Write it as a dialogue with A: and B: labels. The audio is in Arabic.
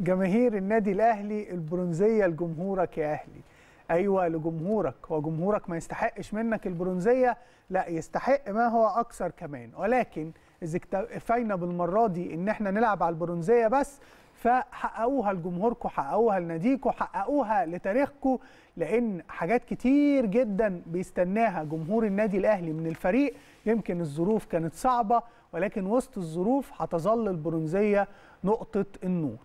A: جماهير النادي الاهلي البرونزيه لجمهورك يا اهلي ايوه لجمهورك هو جمهورك ما يستحقش منك البرونزيه لا يستحق ما هو اكثر كمان ولكن اذا اكتفينا بالمره دي ان احنا نلعب على البرونزيه بس فحققوها لجمهوركم حققوها لناديكم حققوها لتاريخكم لان حاجات كتير جدا بيستناها جمهور النادي الاهلي من الفريق يمكن الظروف كانت صعبه ولكن وسط الظروف هتظل البرونزيه نقطه النور